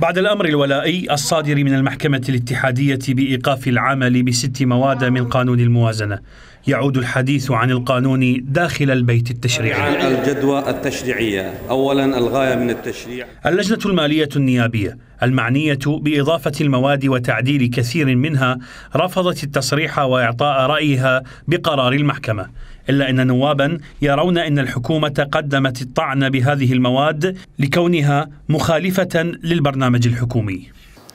بعد الأمر الولائي الصادر من المحكمة الاتحادية بإيقاف العمل بست مواد من قانون الموازنة يعود الحديث عن القانون داخل البيت التشريعي الجدوى التشريعية أولا الغاية من التشريع اللجنة المالية النيابية المعنية بإضافة المواد وتعديل كثير منها رفضت التصريح وإعطاء رأيها بقرار المحكمة إلا أن نوابا يرون أن الحكومة قدمت الطعن بهذه المواد لكونها مخالفة للبرنامج الحكومي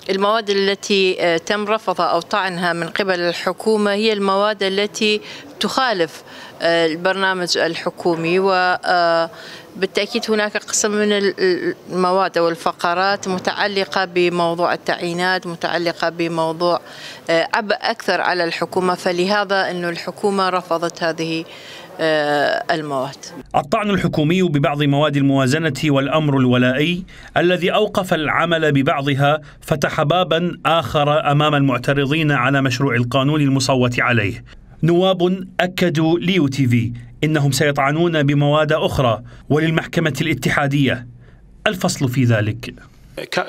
المواد التي آه، تم رفضها أو طعنها من قبل الحكومة هي المواد التي تخالف آه، البرنامج الحكومي و آه، بالتأكيد هناك قسم من المواد أو الفقرات متعلقة بموضوع التعيينات متعلقة بموضوع عبء أكثر على الحكومة فلهذا انه الحكومة رفضت هذه آه، المواد الطعن الحكومي ببعض مواد الموازنة والأمر الولائي الذي أوقف العمل ببعضها فتح بابا آخر أمام المعترضين على مشروع القانون المصوت عليه نواب أكدوا ليو تي في إنهم سيطعنون بمواد أخرى وللمحكمة الاتحادية الفصل في ذلك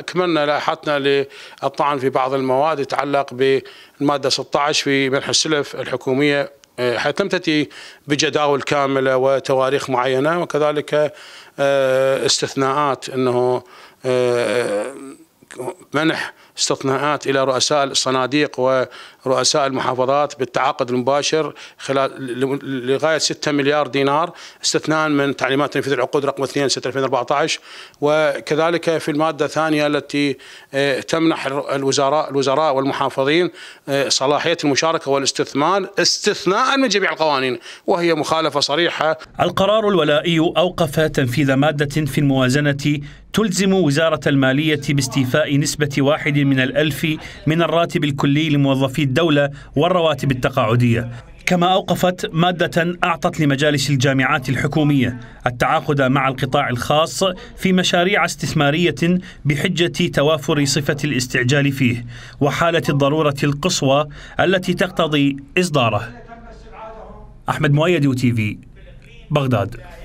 كملنا لائحتنا للطعن في بعض المواد يتعلق بالماده 16 في منح السلف الحكوميه إيه، حيث لم تأتي بجداول كاملة وتواريخ معينة وكذلك إيه، استثناءات أنه إيه، منح استثناءات الى رؤساء الصناديق ورؤساء المحافظات بالتعاقد المباشر خلال لغايه 6 مليار دينار استثناء من تعليمات تنفيذ العقود رقم 2 سنه 2014 وكذلك في الماده الثانيه التي آه، تمنح الوزراء الوزراء والمحافظين آه، صلاحيه المشاركه والاستثمار استثناء من جميع القوانين وهي مخالفه صريحه. القرار الولائي اوقف تنفيذ ماده في الموازنه تلزم وزاره الماليه باستيفاء نسبة واحد من الألف من الراتب الكلي لموظفي الدولة والرواتب التقاعدية كما أوقفت مادة أعطت لمجالس الجامعات الحكومية التعاقد مع القطاع الخاص في مشاريع استثمارية بحجة توافر صفة الاستعجال فيه وحالة الضرورة القصوى التي تقتضي إصداره أحمد مؤيد وتي في بغداد